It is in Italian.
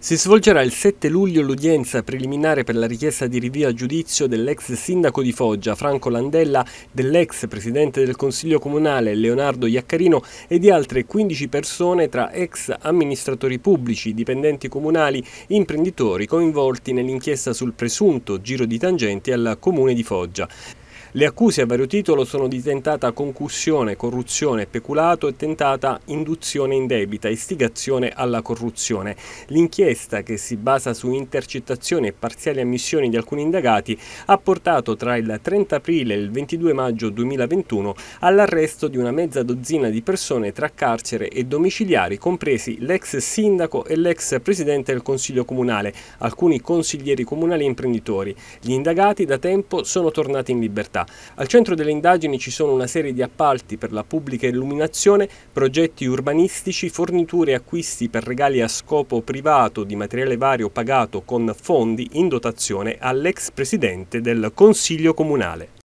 Si svolgerà il 7 luglio l'udienza preliminare per la richiesta di rinvio a giudizio dell'ex sindaco di Foggia, Franco Landella, dell'ex presidente del Consiglio Comunale, Leonardo Iaccarino e di altre 15 persone tra ex amministratori pubblici, dipendenti comunali, imprenditori coinvolti nell'inchiesta sul presunto giro di tangenti al comune di Foggia. Le accuse a vario titolo sono di tentata concussione, corruzione, peculato e tentata induzione indebita, istigazione alla corruzione. L'inchiesta, che si basa su intercettazioni e parziali ammissioni di alcuni indagati, ha portato tra il 30 aprile e il 22 maggio 2021 all'arresto di una mezza dozzina di persone tra carcere e domiciliari, compresi l'ex sindaco e l'ex presidente del Consiglio Comunale, alcuni consiglieri comunali e imprenditori. Gli indagati da tempo sono tornati in libertà città. Al centro delle indagini ci sono una serie di appalti per la pubblica illuminazione, progetti urbanistici, forniture e acquisti per regali a scopo privato di materiale vario pagato con fondi in dotazione all'ex presidente del Consiglio Comunale.